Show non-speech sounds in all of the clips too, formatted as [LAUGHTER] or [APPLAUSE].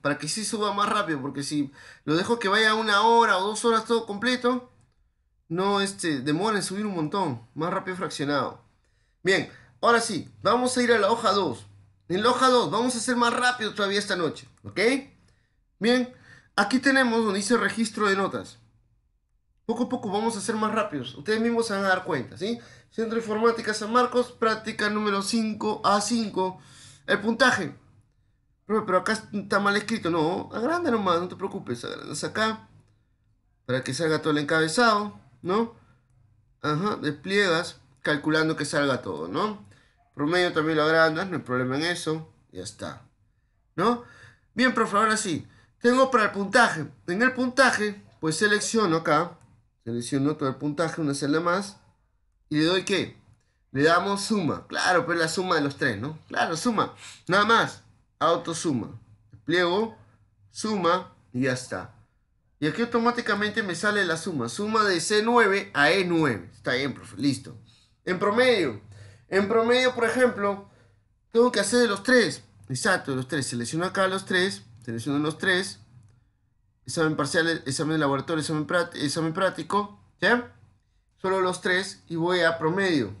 Para que sí suba más rápido, porque si lo dejo que vaya una hora o dos horas todo completo, no este, demora en subir un montón. Más rápido fraccionado. Bien, ahora sí, vamos a ir a la hoja 2. En la hoja 2 vamos a hacer más rápido todavía esta noche, ¿ok? Bien, aquí tenemos donde dice registro de notas. Poco a poco vamos a ser más rápidos. Ustedes mismos se van a dar cuenta, ¿sí? Centro Informática San Marcos, práctica número 5 a 5. El puntaje, pero, pero acá está mal escrito, no, agranda nomás, no te preocupes, agrandas acá para que salga todo el encabezado, ¿no? Ajá, despliegas calculando que salga todo, ¿no? Promedio también lo agrandas, no hay problema en eso, ya está, ¿no? Bien, profe, ahora sí, tengo para el puntaje. En el puntaje, pues selecciono acá, selecciono todo el puntaje, una celda más, y le doy ¿qué? Le damos suma, claro, pues la suma de los tres, ¿no? Claro, suma, nada más. Auto suma, Pliego, suma y ya está. Y aquí automáticamente me sale la suma. Suma de C9 a E9. Está bien, profe. Listo. En promedio. En promedio, por ejemplo, tengo que hacer de los tres. Exacto, los tres. Selecciono acá los tres. Selecciono los tres. Examen parcial, examen laboratorio, examen, examen práctico. ¿Ya? Solo los tres y voy a promedio.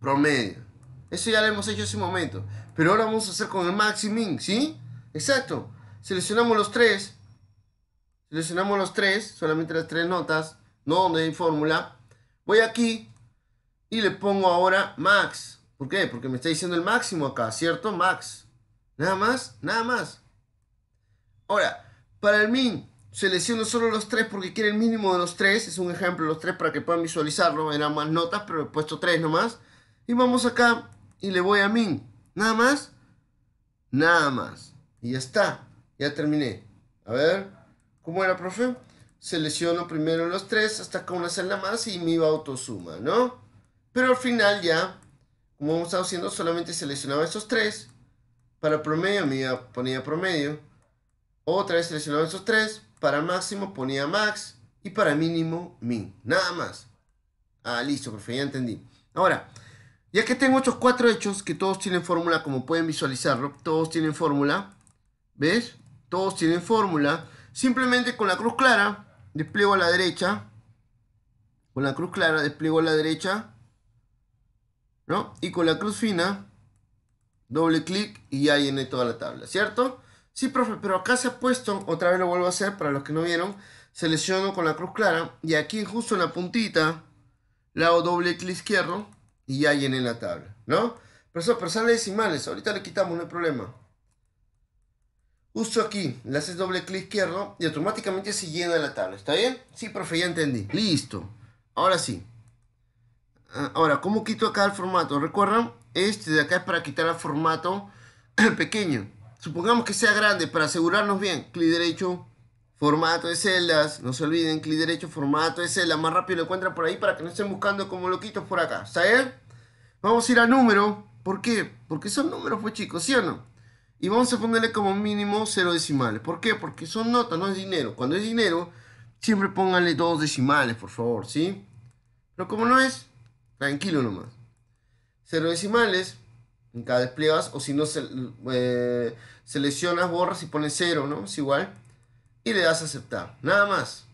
Promedio. Eso ya lo hemos hecho hace un momento. Pero ahora vamos a hacer con el max y min, ¿sí? Exacto. Seleccionamos los tres. Seleccionamos los tres, solamente las tres notas, no donde hay fórmula. Voy aquí y le pongo ahora max. ¿Por qué? Porque me está diciendo el máximo acá, ¿cierto? Max. Nada más, nada más. Ahora, para el min, selecciono solo los tres porque quiere el mínimo de los tres. Es un ejemplo, los tres para que puedan visualizarlo. Eran más notas, pero he puesto tres nomás. Y vamos acá y le voy a min. ¿Nada más? Nada más. Y ya está. Ya terminé. A ver, ¿cómo era, profe? Selecciono primero los tres hasta con una celda más y mi autosuma, ¿no? Pero al final ya, como hemos estado haciendo, solamente seleccionaba estos tres. Para promedio me ponía promedio. Otra vez seleccionaba estos tres. Para máximo ponía max. Y para mínimo min. Nada más. Ah, listo, profe, ya entendí. Ahora, ya que tengo estos cuatro hechos que todos tienen fórmula, como pueden visualizarlo, todos tienen fórmula, ¿ves? Todos tienen fórmula. Simplemente con la cruz clara, despliego a la derecha, con la cruz clara despliego a la derecha, ¿no? Y con la cruz fina, doble clic y ya llené toda la tabla, ¿cierto? Sí, profe, pero acá se ha puesto, otra vez lo vuelvo a hacer para los que no vieron, selecciono con la cruz clara y aquí justo en la puntita, le doble clic izquierdo, y ya llené la tabla, ¿no? Pero son decimales, ahorita le quitamos, no hay problema. Justo aquí, le haces doble clic izquierdo y automáticamente se llena la tabla, ¿está bien? Sí, profe, ya entendí. Listo, ahora sí. Ah, ahora, ¿cómo quito acá el formato? ¿Recuerdan? Este de acá es para quitar el formato [CLEARS THROAT] pequeño. Supongamos que sea grande, para asegurarnos bien, clic derecho, Formato de celdas, no se olviden, clic derecho, formato de celdas, más rápido lo encuentran por ahí para que no estén buscando como loquitos por acá, ¿Saben? Vamos a ir a número, ¿por qué? Porque son números pues chicos, ¿sí o no? Y vamos a ponerle como mínimo cero decimales, ¿por qué? Porque son notas, no es dinero, cuando es dinero, siempre pónganle dos decimales, por favor, ¿sí? Pero como no es, tranquilo nomás. Cero decimales, en cada despliegas, o si no, se, eh, seleccionas, borras y pones cero, ¿no? Es igual y le das a aceptar. Nada más.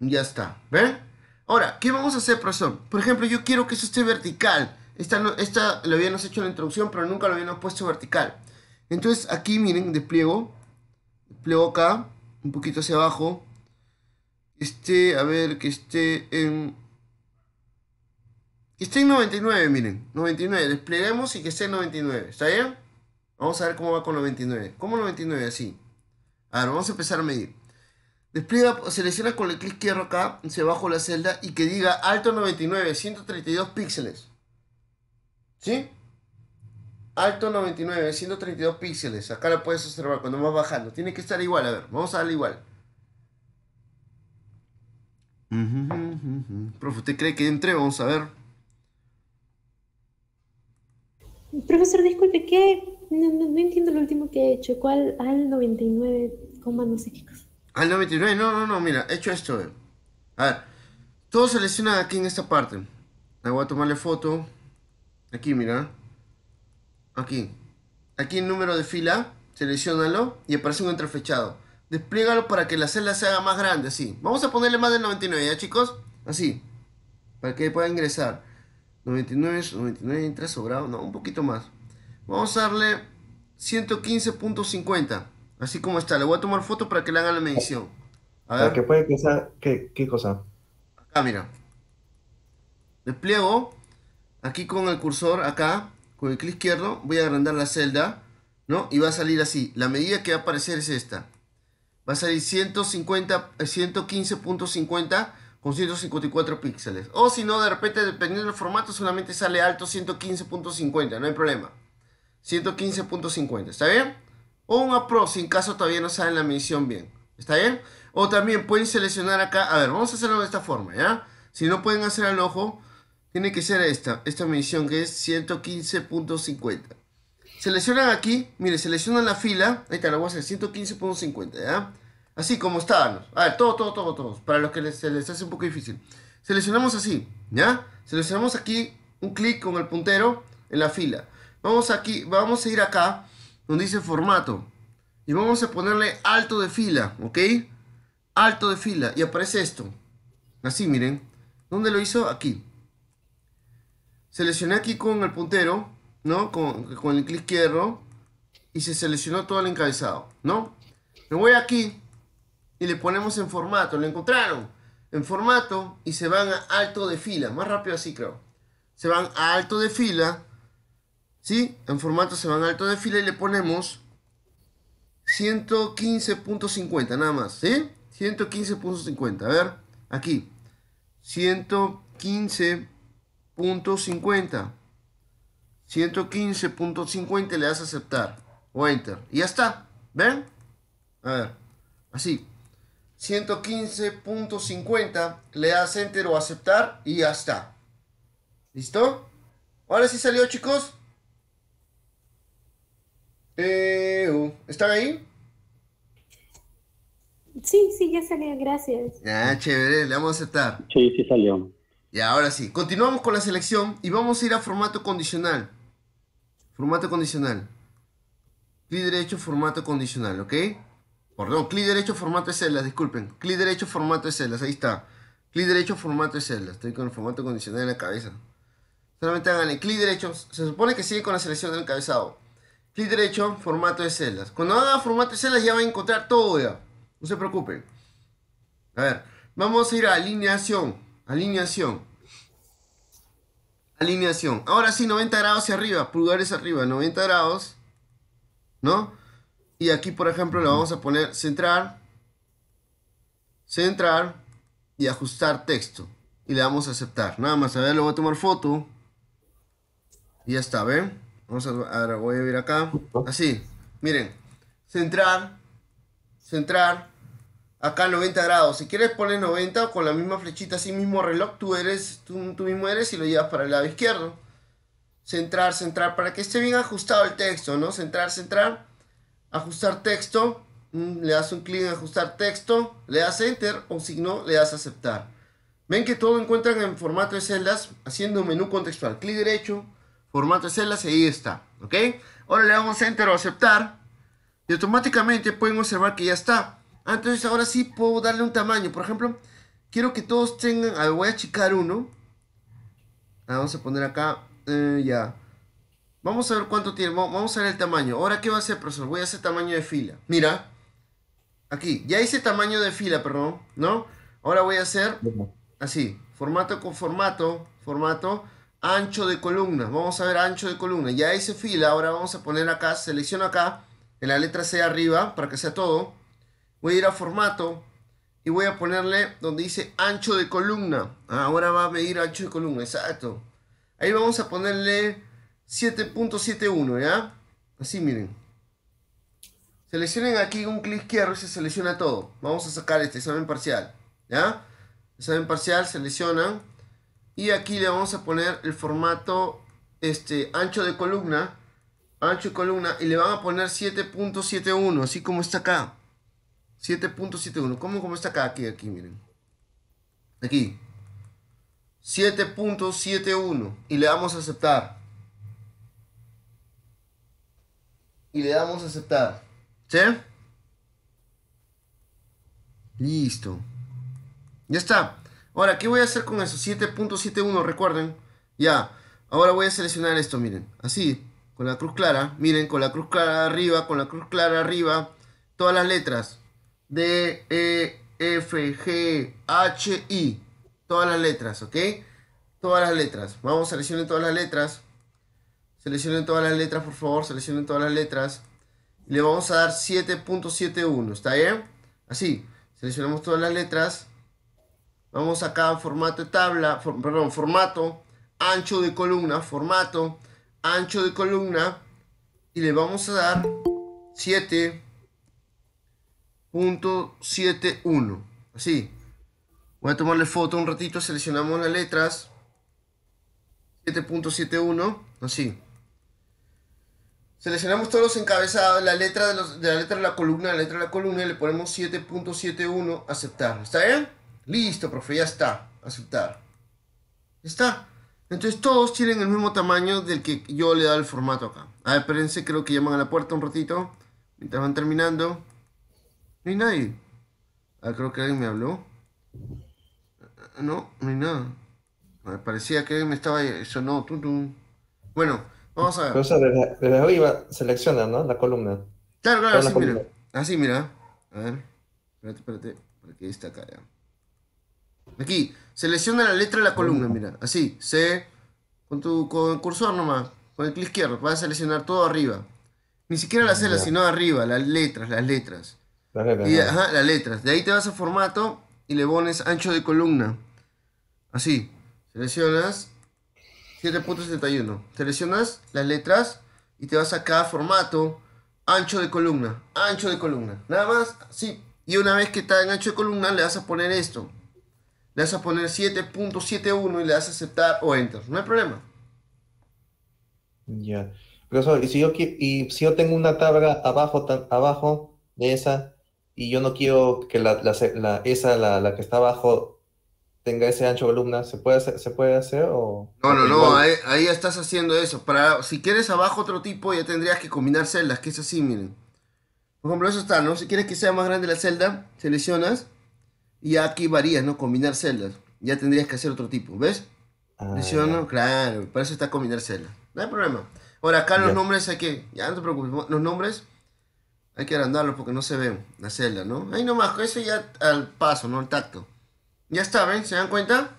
Ya está. ¿Ven? Ahora, ¿qué vamos a hacer, profesor? Por ejemplo, yo quiero que esto esté vertical. Esta, esta lo habíamos hecho en la introducción, pero nunca lo habíamos puesto vertical. Entonces, aquí miren, despliego. Despliego acá, un poquito hacia abajo. Este, a ver, que esté en... Que esté en 99, miren. 99. desplegamos y que esté en 99. ¿Está bien? Vamos a ver cómo va con 99. ¿Cómo 99 Así. A ver, vamos a empezar a medir. Despliega, selecciona con el clic izquierdo acá, se bajo la celda y que diga alto 99, 132 píxeles. ¿Sí? Alto 99, 132 píxeles. Acá lo puedes observar cuando vas bajando. Tiene que estar igual, a ver, vamos a darle igual. Profe, ¿usted cree que entre? Vamos a ver. Profesor, disculpe, ¿qué no, entiendo lo último que he hecho. ¿Cuál? Al 99, no sé qué cosa. Al 99, no, no, no, mira, he hecho esto. Eh. A ver, todo selecciona aquí en esta parte. Le voy a tomarle foto. Aquí, mira. Aquí. Aquí el número de fila, seleccionalo y aparece un entrefechado. Despliegalo para que la celda se haga más grande, así. Vamos a ponerle más del 99, ¿ya chicos? Así. Para que pueda ingresar. 99, 99 entra sobrado, no, un poquito más. Vamos a darle 115.50. Así como está. Le voy a tomar foto para que le hagan la medición. A ver. pueda puede pensar? ¿Qué, cosa? Acá, mira. Despliego. Aquí con el cursor, acá. Con el clic izquierdo. Voy a agrandar la celda. ¿No? Y va a salir así. La medida que va a aparecer es esta. Va a salir 150, 115.50 eh, con 154 píxeles. O si no, de repente, dependiendo del formato, solamente sale alto 115.50. No hay problema. 115.50, ¿está bien? O un si en caso todavía no saben la medición bien, ¿está bien? O también pueden seleccionar acá, a ver, vamos a hacerlo de esta forma, ¿ya? Si no pueden hacer al ojo, tiene que ser esta, esta medición que es 115.50. Seleccionan aquí, mire, seleccionan la fila, ahí está, lo voy a hacer 115.50, ¿ya? Así como estaban, a ver, todo, todo, todo, todo para los que les, se les hace un poco difícil. Seleccionamos así, ¿ya? Seleccionamos aquí un clic con el puntero en la fila. Vamos aquí, vamos a ir acá donde dice formato. Y vamos a ponerle alto de fila, ¿ok? Alto de fila. Y aparece esto. Así, miren. ¿Dónde lo hizo? Aquí. Seleccioné aquí con el puntero, ¿no? Con, el clic izquierdo. Y se seleccionó todo el encabezado, ¿no? Me voy aquí y le ponemos en formato. Lo encontraron. En formato y se van a alto de fila. Más rápido así, creo. Se van a alto de fila ¿sí? En formato se semanal alto de fila y le ponemos 115.50, nada más, ¿sí? 115.50, a ver, aquí, 115.50, 115.50 le das aceptar o enter, y ya está, ¿ven? A ver, así, 115.50 le das enter o aceptar y ya está, ¿listo? Ahora sí salió chicos. Eh, uh, ¿Están ahí? Sí, sí, ya salió, gracias. Ah, chévere, le vamos a aceptar. Sí, sí salió. Y ahora sí, continuamos con la selección y vamos a ir a formato condicional. Formato condicional. Clic derecho, formato condicional, ¿ok? Perdón, clic derecho, formato de celdas, disculpen. Clic derecho, formato de celdas, ahí está. Clic derecho, formato de celdas. Estoy con el formato condicional en la cabeza. Solamente hagan clic derecho. Se supone que sigue con la selección del encabezado. Clic derecho, formato de celdas. Cuando haga formato de celdas ya va a encontrar todo ya. No se preocupen. A ver, vamos a ir a alineación. Alineación. Alineación. Ahora sí, 90 grados hacia arriba, pulgares arriba, 90 grados. ¿No? Y aquí, por ejemplo, le vamos a poner centrar. Centrar. Y ajustar texto. Y le vamos a aceptar. Nada más, a ver, le voy a tomar foto. Y ya está, ¿ven? Vamos a, a voy a ver acá. Así, miren. Centrar, centrar. Acá 90 grados. Si quieres poner 90 con la misma flechita, así mismo reloj, tú eres, tú, tú mismo eres y lo llevas para el lado izquierdo. Centrar, centrar, para que esté bien ajustado el texto, ¿no? Centrar, centrar. Ajustar texto. Mm, le das un clic en ajustar texto. Le das enter o si no, le das aceptar. Ven que todo encuentran en formato de celdas haciendo un menú contextual. Clic derecho, formato celdas y ahí está, ¿ok? Ahora le damos enter o aceptar y automáticamente pueden observar que ya está. Ah, entonces ahora sí puedo darle un tamaño, por ejemplo, quiero que todos tengan, a voy a achicar uno. Ah, vamos a poner acá, eh, ya. Vamos a ver cuánto tiene, vamos a ver el tamaño. Ahora, ¿qué va a hacer, profesor? Voy a hacer tamaño de fila. Mira, aquí, ya hice tamaño de fila, perdón, ¿no? Ahora voy a hacer así, formato con formato, formato, ancho de columna, Vamos a ver ancho de columna Ya hice fila, ahora vamos a poner acá, selecciono acá, en la letra C arriba, para que sea todo. Voy a ir a formato y voy a ponerle donde dice ancho de columna. ahora va a medir ancho de columna, exacto. Ahí vamos a ponerle 7.71, ¿ya? Así miren. Seleccionen aquí un clic izquierdo y se selecciona todo. Vamos a sacar este examen parcial, ¿ya? Examen parcial, seleccionan. Y aquí le vamos a poner el formato este, ancho de columna. Ancho de columna. Y le van a poner 7.71. Así como está acá. 7.71. como como está acá? Aquí, aquí, miren. Aquí. 7.71. Y le damos a aceptar. Y le damos a aceptar. ¿Sí? Listo. Ya está. Ahora, ¿qué voy a hacer con eso? 7.71, recuerden. Ya, ahora voy a seleccionar esto, miren. Así, con la cruz clara. Miren, con la cruz clara arriba, con la cruz clara arriba. Todas las letras. D, E, F, G, H, I. Todas las letras, ¿ok? Todas las letras. Vamos, seleccionen todas las letras. Seleccionen todas las letras, por favor. Seleccionen todas las letras. le vamos a dar 7.71, ¿está bien? Así, seleccionamos todas las letras. Vamos acá a formato de tabla, perdón, formato, ancho de columna, formato, ancho de columna. Y le vamos a dar 7.71. Así. Voy a tomarle foto un ratito, seleccionamos las letras. 7.71, así. Seleccionamos todos los encabezados, la letra de, los, la letra de la columna, la letra de la columna y le ponemos 7.71, aceptar. ¿Está bien? Listo, profe, ya está. Aceptar. Ya está. Entonces todos tienen el mismo tamaño del que yo le he dado el formato acá. A ver, espérense, creo que llaman a la puerta un ratito. Mientras van terminando. No hay nadie. Ah, creo que alguien me habló. No, no hay nada. parecía que alguien me estaba... Eso no, tum, tum. Bueno, vamos a ver. Pero eso desde, desde, arriba selecciona, ¿no? La columna. Claro, claro, así mira. Así mira. A ver. Espérate, espérate. Porque está acá ya. Aquí, selecciona la letra de la columna, uh. mira. Así, C. Con tu con el cursor nomás, con el clic izquierdo, vas a seleccionar todo arriba. Ni siquiera las celas, sino arriba, las letras, las letras. Las letras. Y, ajá, las letras. De ahí te vas a formato y le pones ancho de columna. Así. Seleccionas 7.71. Seleccionas las letras y te vas acá a formato, ancho de columna, ancho de columna. Nada más, sí. Y una vez que está en ancho de columna, le vas a poner esto. Le das a poner 7.71 y le das a aceptar o enter. No hay problema. Ya. y si yo, y si yo tengo una tabla abajo, abajo de esa y yo no quiero que la, esa, la, que está abajo, tenga ese ancho de columna, ¿se puede hacer, ¿se puede hacer o...? No, no, no, ahí, ahí, estás haciendo eso. Para, si quieres abajo otro tipo, ya tendrías que combinar celdas, que es así, miren. Por ejemplo, eso está, ¿no? Si quieres que sea más grande la celda, seleccionas y aquí varías, ¿no? Combinar celdas. Ya tendrías que hacer otro tipo, ¿ves? Ah, Claro, para eso está combinar celdas. No hay problema. Ahora, acá los nombres hay que. Ya no te preocupes, los nombres hay que agrandarlos porque no se ven las celdas, ¿no? Ahí nomás, eso ya al paso, ¿no? Al tacto. Ya está, ¿ven? ¿Se dan cuenta?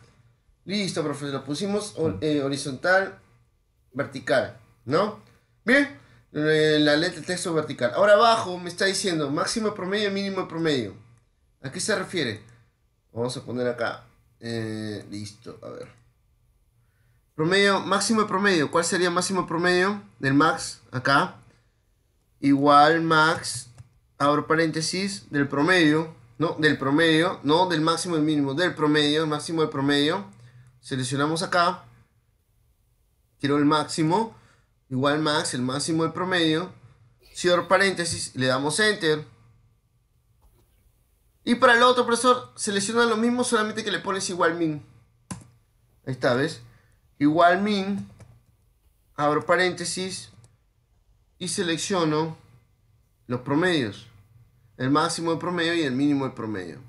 Listo, profesor. pusimos mm. eh, horizontal, vertical, ¿no? Bien, eh, la letra texto vertical. Ahora abajo me está diciendo máximo promedio, mínimo promedio. ¿A qué se refiere? Vamos a poner acá. Eh, listo, a ver. Promedio, máximo de promedio. ¿Cuál sería máximo promedio del max? Acá. Igual max, abro paréntesis, del promedio. No, del promedio, no del máximo y mínimo, del promedio, máximo del promedio. Seleccionamos acá. Quiero el máximo. Igual max, el máximo del promedio. Cierro paréntesis, le damos enter. Y para el otro profesor selecciona lo mismo, solamente que le pones igual min. Ahí está, ¿ves? Igual min, abro paréntesis y selecciono los promedios. El máximo de promedio y el mínimo de promedio.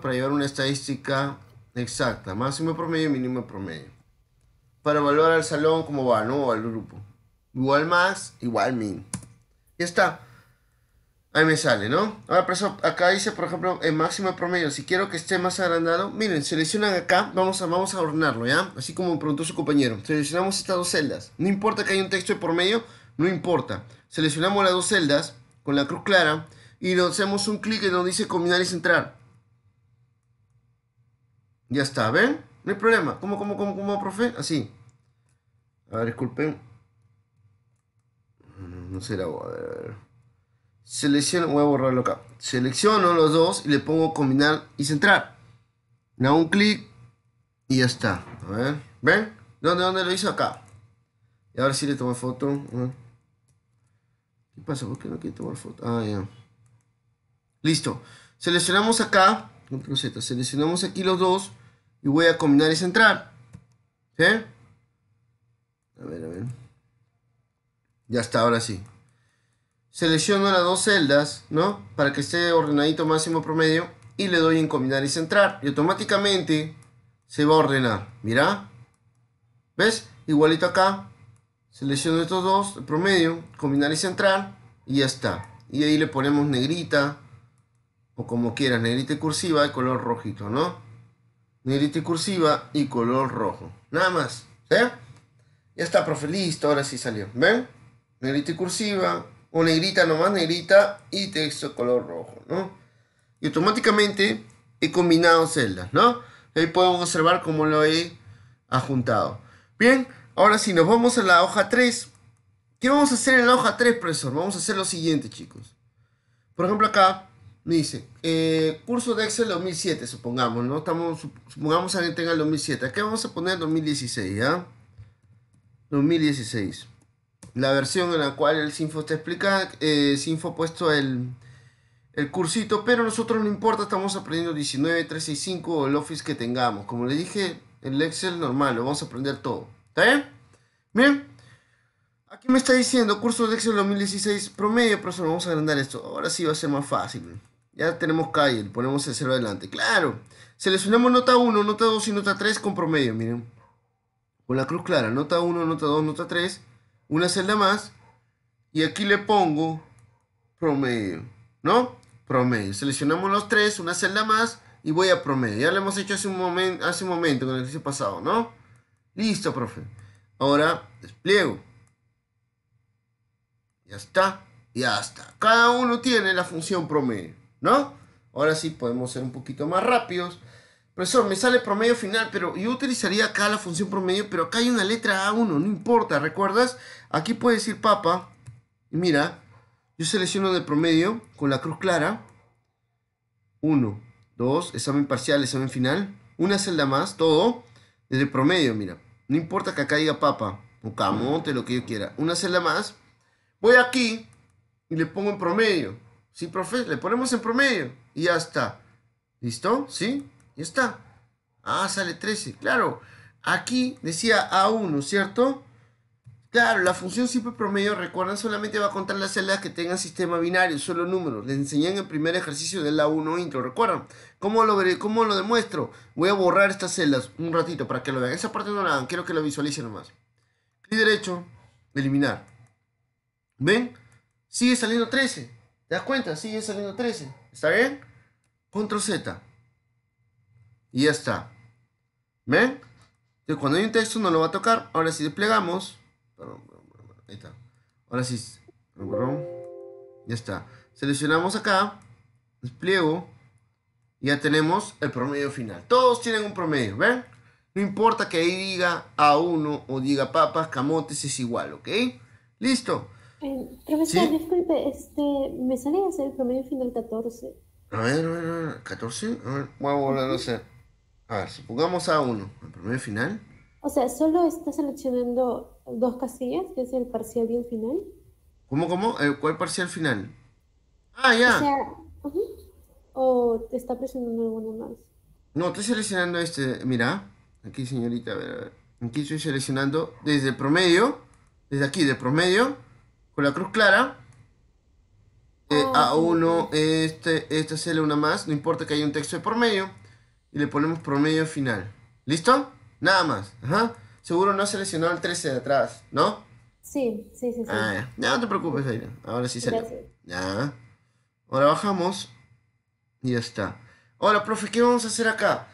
para llevar una estadística exacta. Máximo de promedio y mínimo de promedio. Para evaluar al salón como va, ¿no? O al grupo. Igual más, igual min. Ya está. Ahí me sale, ¿no? Ahora, por acá dice, por ejemplo, el máximo promedio. Si quiero que esté más agrandado, miren, seleccionan acá, vamos a, vamos a ordenarlo, ¿ya? Así como preguntó su compañero. Seleccionamos estas dos celdas. No importa que haya un texto de promedio, no importa. Seleccionamos las dos celdas con la cruz clara y le hacemos un clic en donde dice combinar y centrar. Ya está, ¿ven? No hay problema. ¿Cómo, cómo, cómo, cómo, profe? Así. A ver, disculpen. Mm, no será, a ver, a ver selecciono, voy a borrarlo acá. Selecciono los dos y le pongo combinar y centrar. Le hago un clic y ya está. A ver, ¿ven? ¿Dónde, dónde lo hizo? Acá. Y ahora sí le tomo foto. ¿Qué pasa? ¿Por qué no quiere tomar foto? Ah, ya. Listo. Seleccionamos acá. Seleccionamos aquí los dos. Y voy a combinar y centrar. ¿Sí? A ver, a ver. Ya está, ahora sí. Selecciono las dos celdas, ¿no? Para que esté ordenadito máximo promedio. Y le doy en combinar y centrar. Y automáticamente se va a ordenar. Mira. ¿Ves? Igualito acá. Selecciono estos dos, promedio, combinar y centrar. Y ya está. Y ahí le ponemos negrita. O como quieras, negrita y cursiva y color rojito, ¿no? Negrita y cursiva y color rojo. Nada más. ¿Se? Ya está, profe, listo, ahora sí salió. ¿Ven? Negrita y cursiva, o negrita nomás negrita y texto color rojo, ¿no? Y automáticamente he combinado celdas, ¿no? Ahí podemos observar cómo lo he adjuntado. Bien, ahora si nos vamos a la hoja 3. ¿Qué vamos a hacer en la hoja 3, profesor? Vamos a hacer lo siguiente, chicos. Por ejemplo, acá me dice, eh, curso de Excel 2007, supongamos, ¿no? Estamos, supongamos alguien tenga el 2007. Aquí vamos a poner 2016, ¿ya? 2016 la versión en la cual el Sinfo está explica Eh, Sinfo ha puesto el, el cursito, pero nosotros no importa, estamos aprendiendo 19, y 5 el Office que tengamos. Como le dije, el Excel normal, lo vamos a aprender todo. ¿Está bien? Bien. Aquí me está diciendo curso de Excel 2016 promedio, profesor, vamos a agrandar esto. Ahora sí va a ser más fácil. Ya tenemos calle, ponemos el 0 adelante. Claro. Seleccionamos nota 1, nota 2 y nota 3 con promedio, miren. Con la cruz clara, nota 1, nota 2, nota 3 una celda más y aquí le pongo promedio, ¿no? Promedio. Seleccionamos los tres, una celda más y voy a promedio. Ya lo hemos hecho hace un, momento, hace un momento con el ejercicio pasado, ¿no? Listo, profe. Ahora despliego. Ya está. Ya está. Cada uno tiene la función promedio, ¿no? Ahora sí podemos ser un poquito más rápidos. Profesor, me sale promedio final, pero yo utilizaría acá la función promedio, pero acá hay una letra A1, no importa, ¿recuerdas? Aquí puede decir papa. Y mira, yo selecciono de promedio con la cruz clara. 1, 2, examen parcial, examen final. Una celda más, todo desde promedio, mira. No importa que acá diga papa o camote, lo que yo quiera. Una celda más. Voy aquí y le pongo en promedio. Sí, profe, le ponemos en promedio y ya está. ¿Listo? ¿Sí? Ya está. Ah, sale 13, claro. Aquí decía A1, ¿cierto? Claro, la función simple promedio, ¿recuerdan? solamente va a contar las celdas que tengan sistema binario, solo números. Les enseñé en el primer ejercicio de la 1 intro, recuerdan. ¿Cómo lo, veré? ¿Cómo lo demuestro? Voy a borrar estas celdas un ratito para que lo vean. Esa parte no la hagan, quiero que lo visualicen nomás. Clic derecho, eliminar. ¿Ven? Sigue saliendo 13. ¿Te das cuenta? Sigue saliendo 13. ¿Está bien? Control Z. Y ya está. ¿Ven? Entonces, cuando hay un texto no lo va a tocar. Ahora si desplegamos Ahí está. Ahora sí. Ya está. Seleccionamos acá. Despliego. ya tenemos el promedio final. Todos tienen un promedio, ¿ven? No importa que ahí diga A1 o diga papas, camotes, es igual, ¿ok? Listo. Eh, profesor, disculpe, este, me sale a hacer el promedio final 14. A ver, a ver, a ver, 14, a ver, voy a volver a hacer. A ver, supongamos A1, el promedio final. O sea, solo está seleccionando dos casillas, que es el parcial y el final. ¿Cómo, cómo? Eh, ¿Cuál parcial final? Ah, ya. O te está presionando alguna más? No, estoy seleccionando este. Mira, aquí señorita, a ver, a ver. Aquí estoy seleccionando desde el promedio, desde aquí, de promedio, con la cruz clara. Eh, ah, a uno, este, esta es una más, no importa que haya un texto de promedio. Y le ponemos promedio final. ¿Listo? Nada más. Ajá seguro no se seleccionado el 13 de atrás, ¿no? Sí, sí, sí. sí. Ah, No te preocupes, Aira. Ahora sí salió. Ya. Ahora bajamos. Y ya está. Ahora, profe, ¿qué vamos a hacer acá?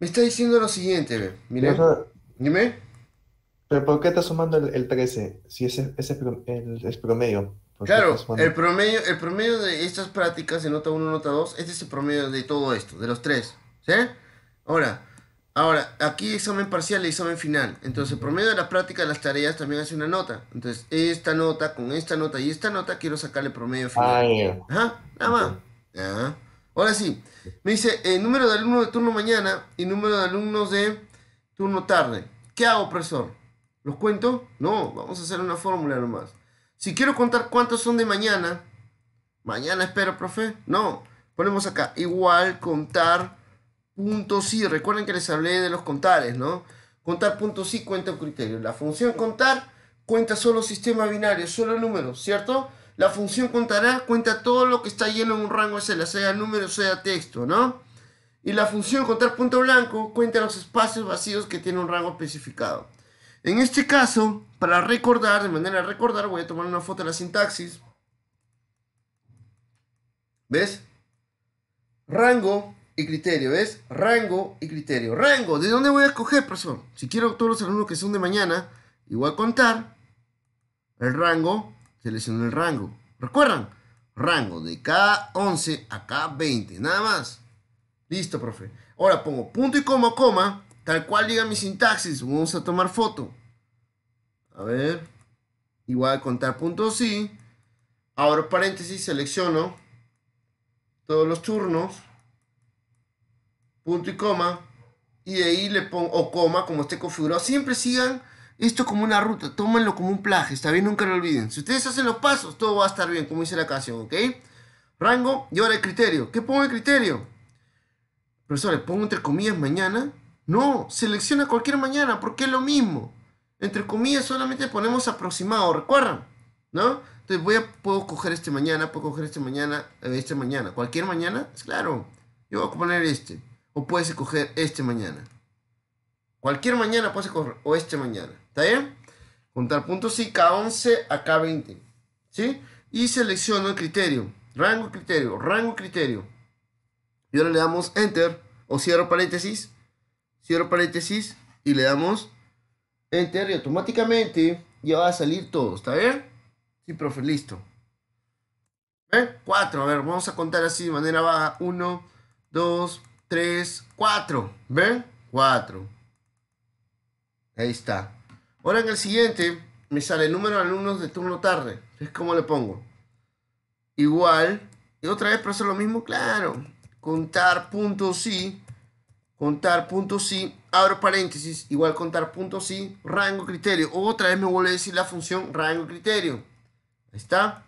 Me está diciendo lo siguiente, ve. Mire. Dime. ¿Pero por qué está sumando el, 13? Si ese, ese el, es promedio. Claro, el promedio, el promedio de estas prácticas de nota 1, nota 2, este es el promedio de todo esto, de los tres. ¿Sí? Ahora, Ahora, aquí examen parcial y examen final. Entonces, el promedio de la práctica de las tareas también hace una nota. Entonces, esta nota con esta nota y esta nota quiero sacarle promedio final. Ah, Ajá, nada más. Ahora sí, me dice el eh, número de alumnos de turno mañana y número de alumnos de turno tarde. ¿Qué hago, profesor? ¿Los cuento? No, vamos a hacer una fórmula nomás. Si quiero contar cuántos son de mañana, mañana espero, profe. No, ponemos acá, igual contar punto recuerden que les hablé de los contares, ¿no? Contar punto y cuenta un criterio. La función contar cuenta solo sistema binario, solo números, ¿cierto? La función contará cuenta todo lo que está lleno en un rango sea sea número, sea texto, ¿no? Y la función contar punto blanco cuenta los espacios vacíos que tiene un rango especificado. En este caso, para recordar, de manera recordar, voy a tomar una foto de la sintaxis. ¿Ves? Rango y criterio, es Rango y criterio. Rango, ¿de dónde voy a escoger, profesor? Si quiero todos los alumnos que son de mañana, igual contar el rango, selecciono el rango. ¿Recuerdan? Rango de cada 11 a cada 20 nada más. Listo, profe. Ahora pongo punto y coma, coma, tal cual diga mi sintaxis. Vamos a tomar foto. A ver. Igual contar punto sí. Abro paréntesis, selecciono todos los turnos punto y coma, y ahí le pongo, o coma, como esté configurado, siempre sigan esto como una ruta, tómenlo como un plaje, está bien, nunca lo olviden. Si ustedes hacen los pasos, todo va a estar bien, como hice la canción, ¿ok? Rango y ahora el criterio. ¿Qué pongo el criterio? Profesor, ¿le pongo entre comillas mañana? No, selecciona cualquier mañana, porque es lo mismo. Entre comillas solamente ponemos aproximado, recuerdan, ¿no? Entonces voy a, puedo coger este mañana, puedo coger este mañana, eh, este mañana. Cualquier mañana, es pues claro. Yo voy a poner este o puedes escoger este mañana. Cualquier mañana puedes escoger o este mañana. ¿Está bien? Contar puntos sí, K11 a K20. ¿Sí? Y selecciono el criterio. Rango criterio, rango criterio. Y ahora le damos enter o cierro paréntesis. Cierro paréntesis y le damos enter y automáticamente ya va a salir todo. ¿Está bien? Sí, profe, listo. ¿Ven? ¿Eh? Cuatro. A ver, vamos a contar así de manera baja. Uno. Dos. 3, 4. ¿Ven? 4. Ahí está. Ahora en el siguiente me sale el número de alumnos de turno tarde. Es como le pongo. Igual. Y otra vez, ¿Para hacer lo mismo, claro. Contar punto sí. Contar punto sí. Abro paréntesis. Igual contar punto sí. Rango criterio. Otra vez me vuelve a decir la función rango criterio. Ahí está.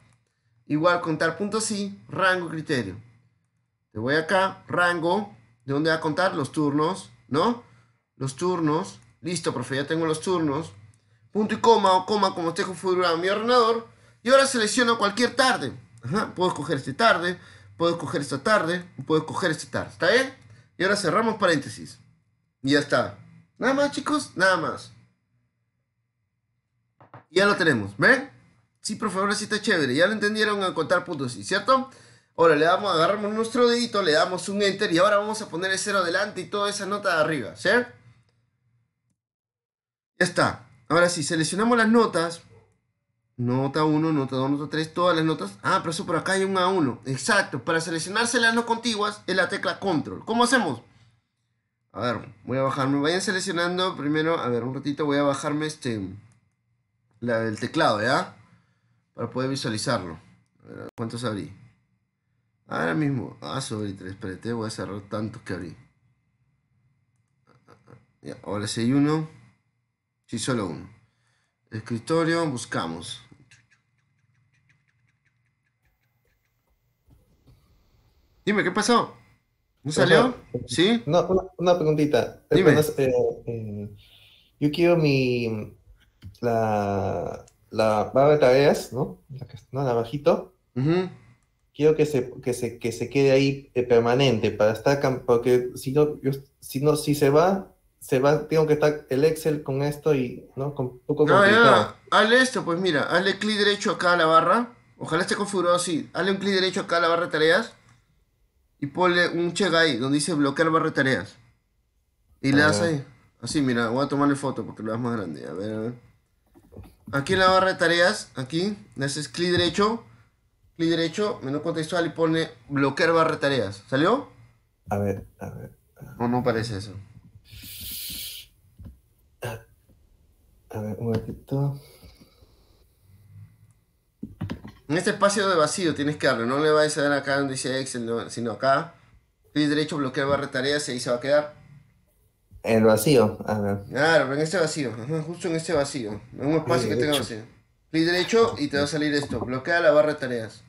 Igual contar punto sí. Rango criterio. Te voy acá. Rango ¿De dónde va a contar? Los turnos, ¿no? Los turnos. Listo, profe, ya tengo los turnos. Punto y coma o coma como esté configurado mi ordenador. Y ahora selecciono cualquier tarde. puedo escoger este tarde, puedo escoger esta tarde, puedo escoger esta tarde. ¿Está bien? Y ahora cerramos paréntesis. Y ya está. Nada más, chicos, nada más. Ya lo tenemos, ¿ven? Sí, profe, ahora sí está chévere. Ya lo entendieron a contar puntos, ¿cierto? Ahora le damos, agarramos nuestro dedito, le damos un enter y ahora vamos a poner el cero adelante y toda esa nota de arriba, ¿sí? Ya está. Ahora sí, seleccionamos las notas. Nota 1, nota 2, nota 3, todas las notas. Ah, pero eso por acá hay un A1. Exacto, para seleccionarse las no contiguas es la tecla control. ¿Cómo hacemos? A ver, voy a bajarme. Vayan seleccionando primero, a ver, un ratito voy a bajarme este, la del teclado, ¿ya? Para poder visualizarlo. A ver, ¿cuántos abrí? Ahora mismo. Ah, sobre tres. Espérate, voy a cerrar tantos que abrí. Ya, ahora sí hay uno. Sí, solo uno. Escritorio, buscamos. Dime, ¿qué pasó? ¿No salió? ¿Sí? No, una, preguntita. Dime. Eh, eh, yo quiero mi. La, la barra de tareas, ¿no? La, ¿no? la bajito. Ajá quiero que se, que se, que se quede ahí eh, permanente para estar, porque si no, si no, si se va, se va, tengo que estar el Excel con esto y, ¿no? Con, poco no, ah, Ya. esto, pues mira, hazle clic derecho acá a la barra, ojalá esté configurado así, hazle un clic derecho acá a la barra de tareas y ponle un check ahí, donde dice bloquear barra de tareas. Y le das ah. ahí. Así, mira, voy a tomarle foto porque lo das más grande. A ver, a ver. Aquí en la barra de tareas, aquí, le haces clic derecho clic derecho, menú contextual y pone bloquear barra tareas. ¿Salió? A ver, a ver. o no parece eso. A ver, un momentito. En este espacio de vacío tienes que darle, no le vais a dar acá donde dice Excel, sino acá. Clic derecho, bloquear barra tareas y ahí se va a quedar. en El vacío, a ver. Claro, en este vacío, justo en este vacío. En un espacio que tenga vacío. Clic derecho y te va a salir esto. Bloquea la barra de tareas.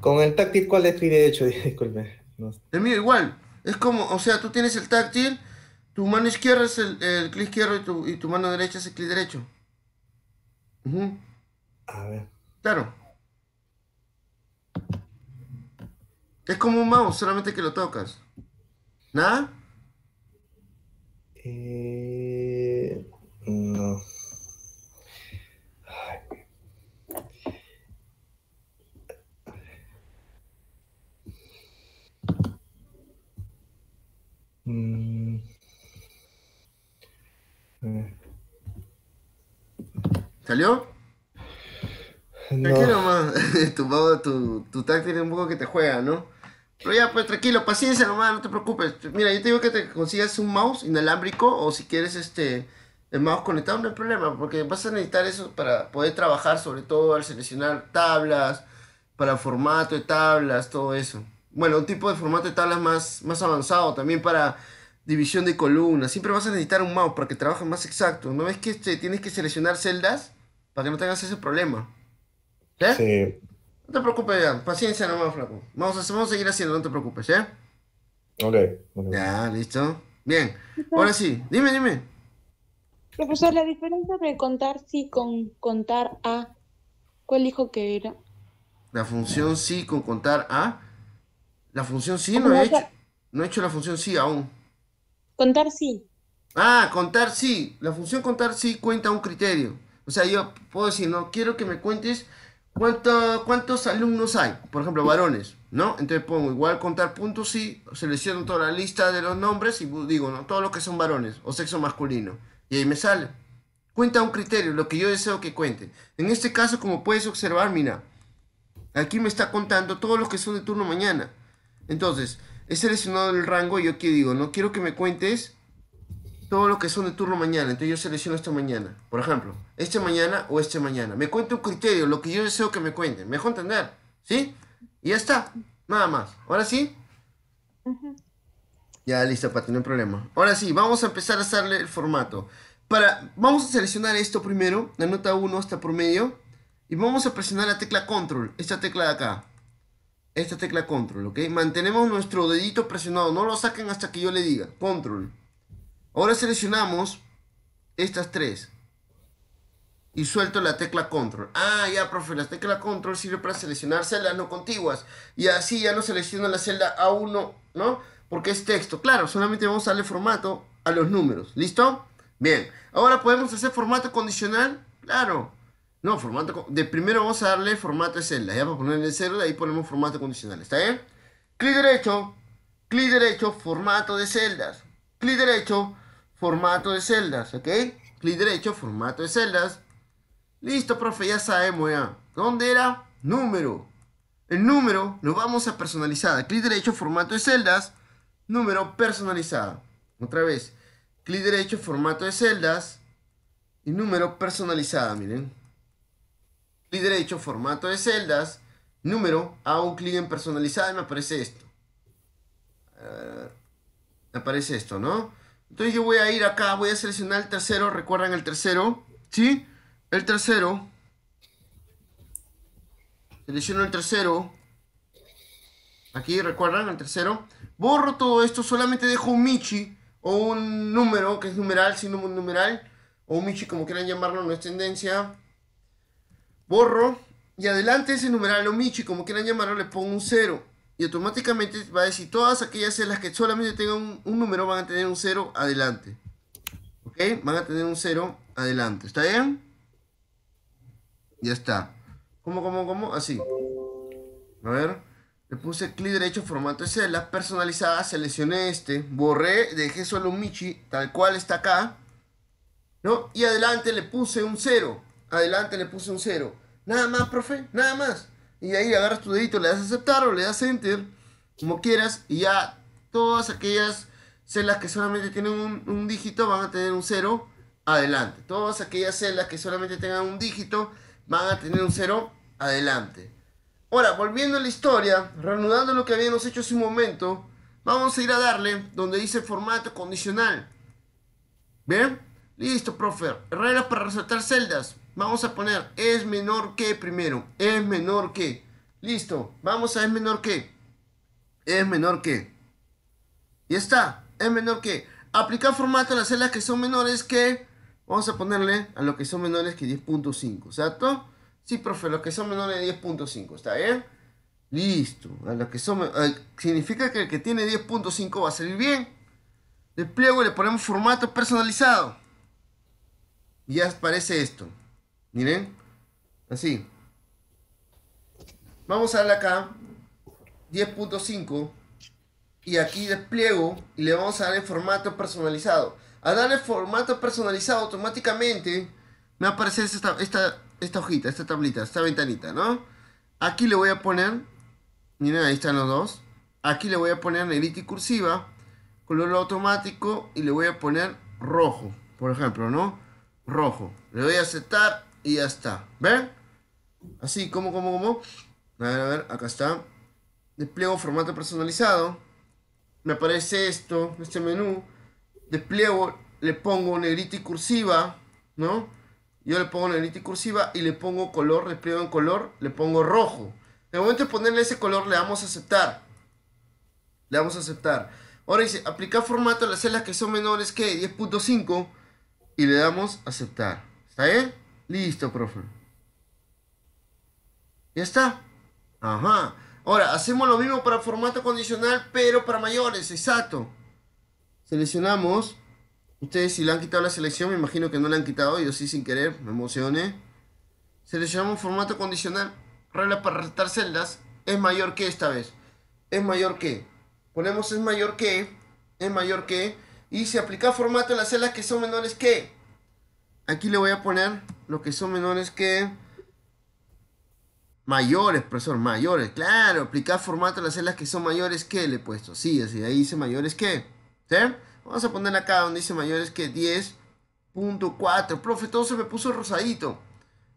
Con el táctil, ¿cuál es clic derecho? [LAUGHS] Disculpe. El mío igual. Es como, o sea, tú tienes el táctil, tu mano izquierda es el, clic izquierdo y tu, mano derecha es el clic derecho. A ver. Claro. Es como un mouse, solamente que lo tocas. ¿Nada? Eh... ¿Salió? No. [LAUGHS] Tranquilo, man. tu, tu, tu es un poco que te juega, ¿no? Pero ya, pues tranquilo, paciencia nomás, no te preocupes. Mira, yo te digo que te consigas un mouse inalámbrico o si quieres este el mouse conectado, no hay problema, porque vas a necesitar eso para poder trabajar, sobre todo al seleccionar tablas, para formato de tablas, todo eso. Bueno, un tipo de formato de tablas más, más avanzado también para división de columnas. Siempre vas a necesitar un mouse para que trabaje más exacto. ¿No ves que este, tienes que seleccionar celdas? Para que no tengas ese problema. ¿Eh? Sí. No te preocupes ya, paciencia nomás, flaco. Vamos a, vamos a seguir haciendo, no te preocupes, ¿eh? Ok. Ya, listo. Bien, ahora sí, dime, dime. Profesor, la diferencia de contar sí con contar a, ¿cuál dijo que era? La función sí con contar a. La función sí no he hecho. No he hecho la función sí aún. Contar sí. Ah, contar sí. La función contar sí cuenta un criterio. O sea, yo puedo decir, no, quiero que me cuentes cuánto, cuántos alumnos hay, por ejemplo, varones, ¿no? Entonces pongo pues, igual contar puntos y selecciono toda la lista de los nombres y digo, ¿no? Todos los que son varones o sexo masculino. Y ahí me sale. Cuenta un criterio, lo que yo deseo que cuente. En este caso, como puedes observar, mira, aquí me está contando todos los que son de turno mañana. Entonces, he seleccionado el rango y yo aquí digo, no quiero que me cuentes todo lo que son de turno mañana. Entonces yo selecciono esta mañana, por ejemplo, esta mañana o esta mañana. Me cuenta un criterio, lo que yo deseo que me cuente Mejor entender, ¿sí? Y ya está, nada más. Ahora sí. Ya, listo, para tener hay problema. Ahora sí, vamos a empezar a hacerle el formato. Para, vamos a seleccionar esto primero, la nota 1 hasta medio Y vamos a presionar la tecla control, esta tecla de acá. Esta tecla control, ¿ok? Mantenemos nuestro dedito presionado, no lo saquen hasta que yo le diga. Control. Ahora seleccionamos estas tres. Y suelto la tecla control. Ah, ya, profe, la tecla control sirve para seleccionar celdas no contiguas. Y así ya no selecciono la celda A1, ¿no? Porque es texto. Claro, solamente vamos a darle formato a los números. ¿Listo? Bien. Ahora podemos hacer formato condicional. Claro. No, formato... De primero vamos a darle formato de celda. Ya para ponerle celda, ahí ponemos formato condicional. ¿Está bien? Clic derecho. Clic derecho, formato de celdas. Clic derecho formato de celdas, ¿ok? Clic derecho, formato de celdas. Listo, profe, ya sabemos ya. ¿Dónde era? Número. El número lo vamos a personalizar Clic derecho, formato de celdas. Número personalizado, Otra vez. Clic derecho, formato de celdas. Y número personalizado miren. Clic derecho, formato de celdas. Número, hago un clic en personalizado y me aparece esto. Eh, me aparece esto, ¿no? Entonces yo voy a ir acá, voy a seleccionar el tercero, recuerdan el tercero, ¿sí? El tercero. Selecciono el tercero. Aquí, recuerdan el tercero. Borro todo esto, solamente dejo un Michi o un número, que es numeral, sin un numeral, o un Michi como quieran llamarlo, no es tendencia. Borro y adelante ese numeral o Michi, como quieran llamarlo, le pongo un cero y automáticamente va a decir todas aquellas celdas que solamente tengan un, número van a tener un cero, adelante. ¿Ok? Van a tener un cero, adelante. ¿Está bien? Ya está. ¿Cómo, cómo, cómo? Así. A ver. Le puse clic derecho, formato de celda, personalizada, seleccioné este, borré, dejé solo un Michi, tal cual está acá. ¿No? Y adelante le puse un cero Adelante le puse un cero Nada más, profe, nada más y ahí agarras tu dedito, le das aceptar o le das enter, como quieras, y ya todas aquellas celdas que solamente tienen un, dígito van a tener un cero adelante. Todas aquellas celdas que solamente tengan un dígito van a tener un cero adelante. Ahora, volviendo a la historia, reanudando lo que habíamos hecho hace un momento, vamos a ir a darle donde dice formato condicional. ¿Bien? Listo, profe. Reglas para resaltar celdas. Vamos a poner es menor que primero. Es menor que. Listo. Vamos a es menor que. Es menor que. Y está. Es menor que. Aplicar formato a las celdas que son menores que. Vamos a ponerle a lo que son menores que 10.5. ¿Exacto? Sí, profe, los que son menores de 10.5. ¿Está bien? Listo. A lo que son, eh, significa que el que tiene 10.5 va a salir bien. despliego y le ponemos formato personalizado. Y ya aparece esto. Miren. Así. Vamos a darle acá. 10.5. Y aquí despliego. Y le vamos a dar el formato personalizado. A darle formato personalizado automáticamente. Me aparece esta, esta, esta hojita, esta tablita, esta ventanita, ¿no? Aquí le voy a poner. Miren, ahí están los dos. Aquí le voy a poner negrita y cursiva. Color automático. Y le voy a poner rojo. Por ejemplo, ¿no? Rojo. Le voy a aceptar y ya está. ¿Ven? Así, como, como, como. A ver, a ver, acá está. Despliego formato personalizado. Me aparece esto, este menú. Despliego, le pongo negrita y cursiva, ¿no? Yo le pongo negrita y cursiva y le pongo color, despliego en color, le pongo rojo. En el momento de ponerle ese color le damos a aceptar. Le damos a aceptar. Ahora dice, aplicar formato a las celdas que son menores que 10.5 y le damos a aceptar. ¿Está bien? Listo, profe. ¿Ya está? Ajá. Ahora, hacemos lo mismo para formato condicional, pero para mayores, exacto. Seleccionamos. Ustedes si le han quitado la selección, me imagino que no le han quitado, yo sí sin querer, me emocioné. Seleccionamos formato condicional, regla para restar celdas, es mayor que esta vez. Es mayor que. Ponemos es mayor que, es mayor que, y se aplica formato en las celdas que son menores que. Aquí le voy a poner los que son menores que... Mayores, profesor, mayores, claro, aplicar formato a las celdas que son mayores que, le he puesto, sí, así, ahí dice mayores que, Vamos a poner acá donde dice mayores que 10.4, profe, todo se me puso rosadito,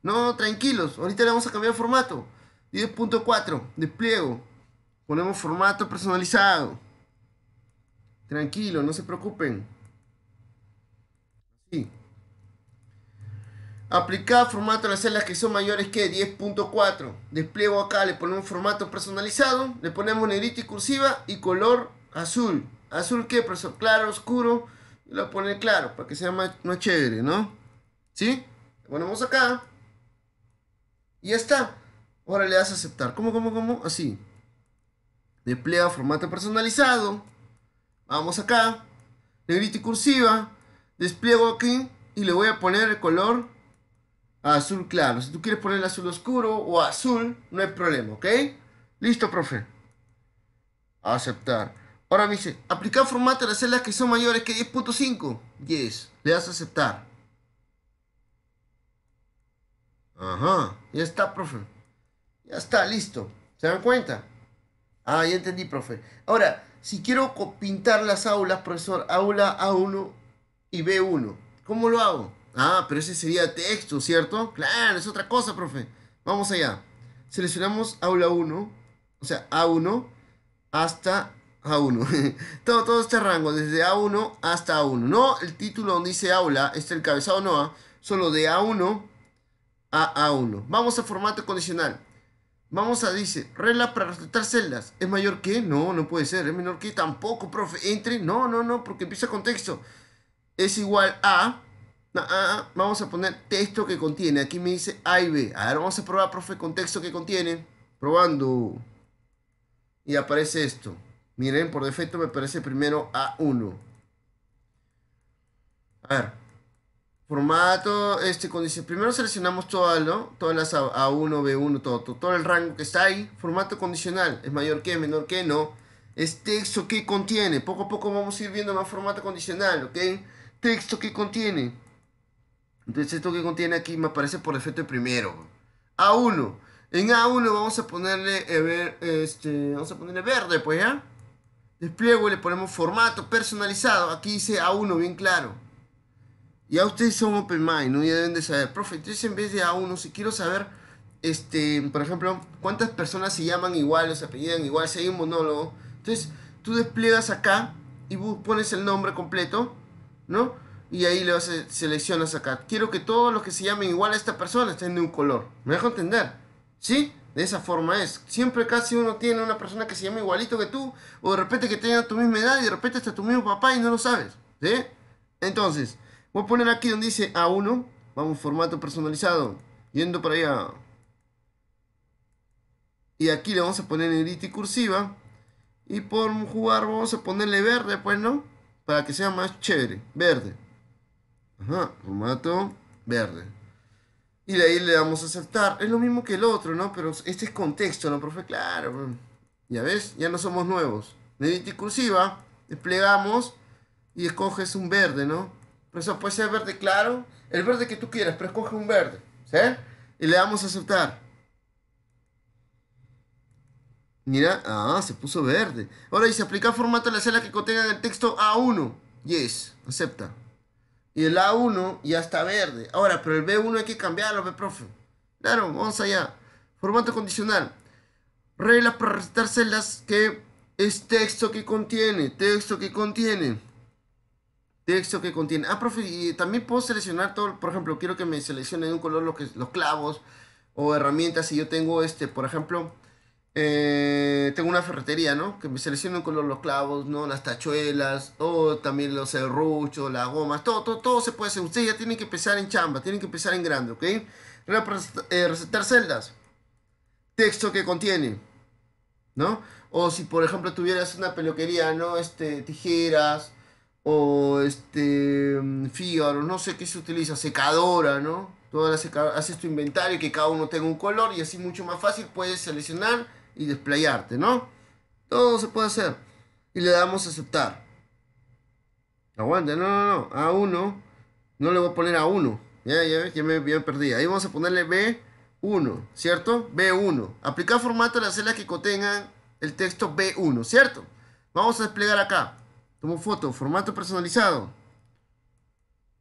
no, tranquilos, ahorita le vamos a cambiar formato, 10.4, despliego, ponemos formato personalizado, tranquilo, no se preocupen, así, Aplicar formato a las celdas que son mayores que 10.4. Despliego acá, le ponemos formato personalizado, le ponemos negrita y cursiva y color azul. Azul que, profesor, claro, oscuro. Lo pone claro para que sea más, más chévere, ¿no? ¿Sí? Le ponemos acá. Y ya está. Ahora le das a aceptar. ¿Cómo, cómo, cómo? Así. Despliega formato personalizado. Vamos acá. Negrita y cursiva. Despliego aquí y le voy a poner el color azul claro. Si tú quieres poner azul oscuro o azul, no hay problema, ¿ok? Listo, profe. Aceptar. Ahora me dice, aplicar formato a las celdas que son mayores que 10.5. Yes. Le das a aceptar. Ajá. Ya está, profe. Ya está, listo. ¿Se dan cuenta? Ah, ya entendí, profe. Ahora, si quiero pintar las aulas, profesor, aula A1 y B1, ¿cómo lo hago? Ah, pero ese sería texto, ¿cierto? Claro, es otra cosa, profe. Vamos allá. Seleccionamos aula 1, o sea, A1 hasta A1. [LAUGHS] todo, todo este rango, desde A1 hasta A1. No el título donde dice aula, está el cabezado A. solo de A1 a A1. Vamos a formato condicional. Vamos a, dice, regla para respetar celdas. ¿Es mayor que? No, no puede ser. ¿Es menor que? Tampoco, profe. Entre. No, no, no, porque empieza con texto. Es igual a Ah, ah, vamos a poner texto que contiene. Aquí me dice A y B. A ver, vamos a probar, profe, con texto que contiene. Probando. Y aparece esto. Miren, por defecto me aparece primero A1. A ver. Formato, este, condición primero seleccionamos todas, ¿no? Todas las A1, B1, todo, todo, el rango que está ahí. Formato condicional, es mayor que, menor que, no. Es texto que contiene. Poco a poco vamos a ir viendo más formato condicional, ¿ok? Texto que contiene. Entonces esto que contiene aquí me aparece por defecto primero. A1. En A1 vamos a ponerle eh, este, vamos a ponerle verde, pues ya. Despliego y le ponemos formato personalizado. Aquí dice A1 bien claro. Ya ustedes son open mind, ¿no? Ya deben de saber. Profe, entonces en vez de A1, si quiero saber, este, por ejemplo, cuántas personas se llaman igual o se apellidan igual, si hay un monólogo. Entonces, tú despliegas acá y pones el nombre completo, ¿no? y ahí le vas a seleccionar acá. Quiero que todos los que se llamen igual a esta persona estén de un color. ¿Me dejo entender? ¿Sí? De esa forma es. Siempre casi uno tiene una persona que se llama igualito que tú, o de repente que tenga tu misma edad y de repente está tu mismo papá y no lo sabes. ¿Sí? Entonces, voy a poner aquí donde dice A1, vamos formato personalizado, yendo para allá. Y aquí le vamos a poner edit y cursiva. Y por jugar vamos a ponerle verde, pues, ¿no? Para que sea más chévere. Verde. Ajá, formato verde. Y de ahí le damos a aceptar. Es lo mismo que el otro, ¿no? Pero este es contexto, ¿no, profe? Claro. Ya ves, ya no somos nuevos. Medita cursiva, desplegamos y escoges un verde, ¿no? Pero eso puede ser verde claro, el verde que tú quieras, pero escoge un verde, ¿sí? Y le damos a aceptar. Mira, ah, se puso verde. Ahora dice, aplica formato a la celda que contenga el texto A1. Yes, acepta. Y el A1 ya está verde. Ahora, pero el B1 hay que cambiarlo, ¿ve, profe? Claro, vamos allá. Formato condicional. Reglas para recitar celdas que es texto que contiene. Texto que contiene. Texto que contiene. Ah, profe, y también puedo seleccionar todo. Por ejemplo, quiero que me seleccione de un color lo que, los clavos o herramientas. Si yo tengo este, por ejemplo eh, tengo una ferretería, ¿no? Que me selecciono color los clavos, ¿no? Las tachuelas, o también los serruchos, las gomas, todo, todo, todo se puede hacer. Ustedes ya tienen que empezar en chamba, tienen que empezar en grande, ¿ok? Eh, recetar celdas, texto que contiene, ¿no? O si, por ejemplo, tuvieras una peluquería, ¿no? Este, tijeras, o este, mm, fígaro, no sé qué se utiliza, secadora, ¿no? Todas las haces tu inventario, que cada uno tenga un color y así mucho más fácil puedes seleccionar y desplayarte, ¿no? Todo se puede hacer. Y le damos aceptar. Aguanta, no, no, no. A 1. No le voy a poner a 1. Ya, ya, ya me, perdí. Ahí vamos a ponerle B1, ¿cierto? B1. Aplicar formato a las celdas que contengan el texto B1, ¿cierto? Vamos a desplegar acá. Tomo foto, formato personalizado.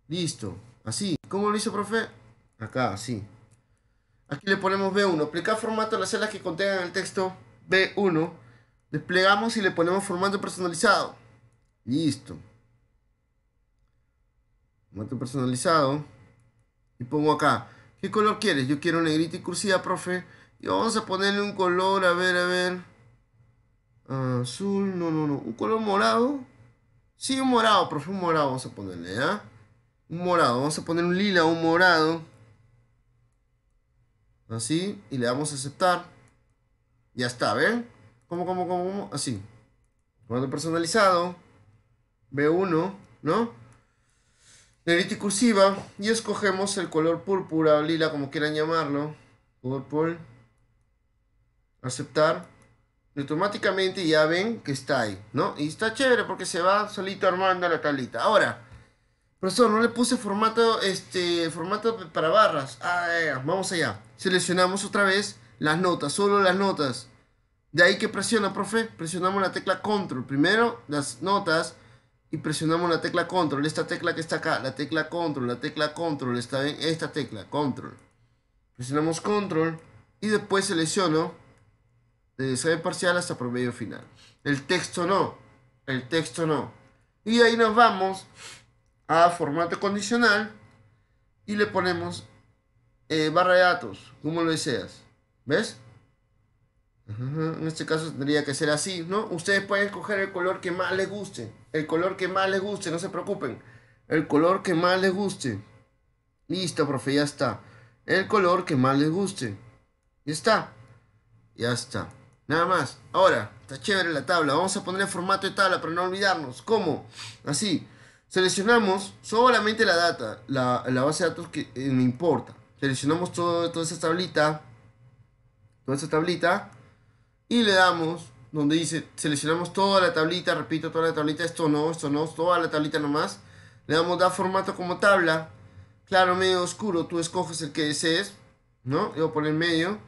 Listo, así. ¿Cómo lo hizo, profe? Acá, así. Aquí le ponemos B1. Aplicar formato a las celdas que contengan el texto B1. Desplegamos y le ponemos formato personalizado. Listo. Formato personalizado. Y pongo acá. ¿Qué color quieres? Yo quiero negrita y cursiva, profe. Y vamos a ponerle un color, a ver, a ver. Azul, no, no, no. ¿Un color morado? Sí, un morado, profe, un morado vamos a ponerle, ¿ya? Un morado, vamos a poner un lila, un morado. Así, y le damos a aceptar. Ya está, ¿ven? como como como Así. cuando personalizado. B1, ¿no? Negrita y cursiva. Y escogemos el color púrpura o lila, como quieran llamarlo. Purple. Aceptar. Y automáticamente ya ven que está ahí, ¿no? Y está chévere porque se va solito armando la tablita. Ahora, profesor, no le puse formato, este, formato para barras. Ah, vamos allá seleccionamos otra vez las notas, solo las notas. De ahí que presiona, profe, presionamos la tecla control. Primero las notas y presionamos la tecla control. Esta tecla que está acá, la tecla control, la tecla control, está bien, esta tecla, control. Presionamos control y después selecciono desde parcial hasta promedio final. El texto no, el texto no. Y ahí nos vamos a formato condicional y le ponemos eh, barra de datos, como lo deseas. ¿Ves? En este caso tendría que ser así, ¿no? Ustedes pueden escoger el color que más les guste. El color que más les guste, no se preocupen. El color que más les guste. Listo, profe, ya está. El color que más les guste. Ya está. Ya está. Nada más. Ahora, está chévere la tabla. Vamos a poner el formato de tabla para no olvidarnos. ¿Cómo? Así. Seleccionamos solamente la data, la, base de datos que eh, me importa. Seleccionamos toda esa tablita. Toda esa tablita. Y le damos donde dice, seleccionamos toda la tablita, repito, toda la tablita, esto no, esto no, toda la tablita nomás. Le damos da formato como tabla, claro, medio oscuro, tú escoges el que desees, ¿no? Yo voy a poner medio.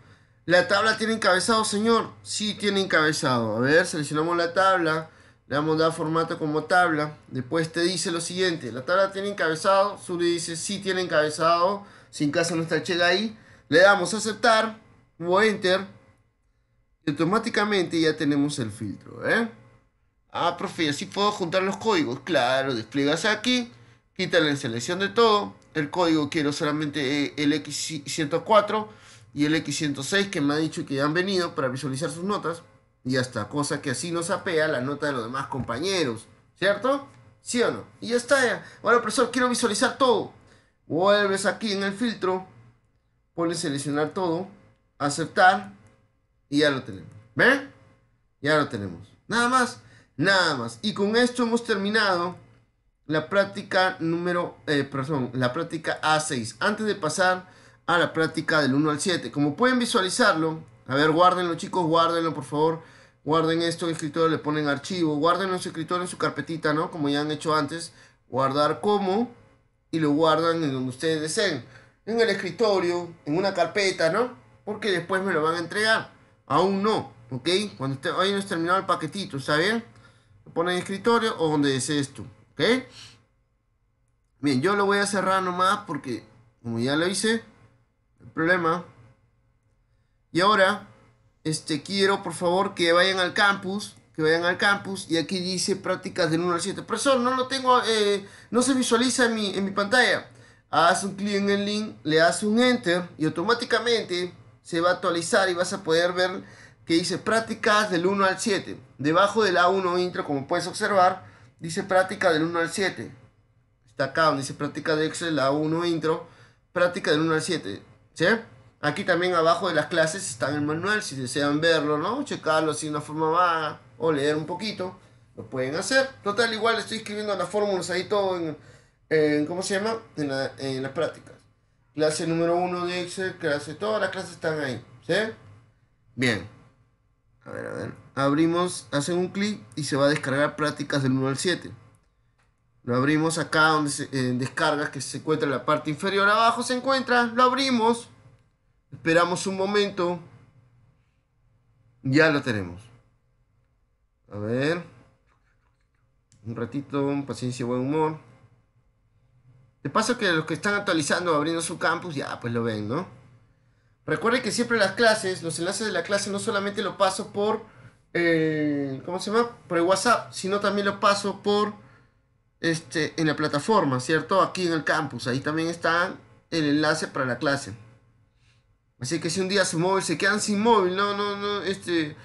La tabla tiene encabezado, señor. Sí, tiene encabezado. A ver, seleccionamos la tabla, le damos da formato como tabla. Después te dice lo siguiente, la tabla tiene encabezado, le dice sí tiene encabezado sin en caso no está ahí, le damos a aceptar o enter. Y automáticamente ya tenemos el filtro. ¿eh? Ah, profe, así puedo juntar los códigos. Claro, despliegas aquí, quita la selección de todo. El código quiero solamente eh, el X104 y el X106 que me ha dicho que ya han venido para visualizar sus notas. Y hasta está, cosa que así nos apea la nota de los demás compañeros. ¿Cierto? ¿Sí o no? Y ya está. bueno profesor, quiero visualizar todo. Vuelves aquí en el filtro, pones seleccionar todo, aceptar y ya lo tenemos. ¿Ven? Ya lo tenemos. Nada más, nada más. Y con esto hemos terminado la práctica número, eh, perdón, la práctica A6. Antes de pasar a la práctica del 1 al 7. Como pueden visualizarlo, a ver, guárdenlo chicos, guárdenlo por favor. Guarden esto en escritorio, le ponen archivo. Guarden en su escritorio en su carpetita, ¿no? Como ya han hecho antes. Guardar como y lo guardan en donde ustedes deseen. En el escritorio, en una carpeta, ¿no? Porque después me lo van a entregar. Aún no, ¿ok? Cuando nos terminado el paquetito, ¿está bien? Lo ponen en el escritorio o donde desees tú, ¿ok? Bien, yo lo voy a cerrar nomás porque, como ya lo hice, el problema. Y ahora, este, quiero por favor que vayan al campus que vayan al campus y aquí dice prácticas del 1 al 7. eso no lo tengo, eh, no se visualiza en mi, en mi pantalla. Haz un clic en el link, le das un enter y automáticamente se va a actualizar y vas a poder ver que dice prácticas del 1 al 7. Debajo del A1 intro, como puedes observar, dice práctica del 1 al 7. Está acá donde dice práctica de Excel, A1 intro, práctica del 1 al 7. ¿Sí? Aquí también abajo de las clases está el manual, si desean verlo, ¿no? Checarlo así de una forma vaga o leer un poquito, lo pueden hacer. Total, igual estoy escribiendo las fórmulas ahí todo en, ¿cómo se llama? En, las prácticas. Clase número 1 de Excel, clase, todas las clases están ahí, ¿sí? Bien. A ver, a ver. Abrimos, hacen un clic y se va a descargar prácticas del 1 al 7. Lo abrimos acá donde se, eh, descargas, que se encuentra en la parte inferior abajo, se encuentra. Lo abrimos. Esperamos un momento. Ya lo tenemos. A ver. Un ratito, paciencia, buen humor. De paso que los que están actualizando, abriendo su campus, ya pues lo ven, ¿no? Recuerden que siempre las clases, los enlaces de la clase no solamente lo paso por, eh, ¿cómo se llama? Por el WhatsApp, sino también lo paso por, este, en la plataforma, ¿cierto? Aquí en el campus, ahí también está el enlace para la clase. Así que si un día su móvil se quedan sin móvil, no, no, no, este,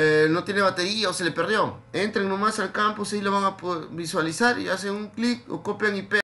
eh, no tiene batería o se le perdió. Entren nomás al campus y lo van a visualizar y hacen un clic o copian y pegan.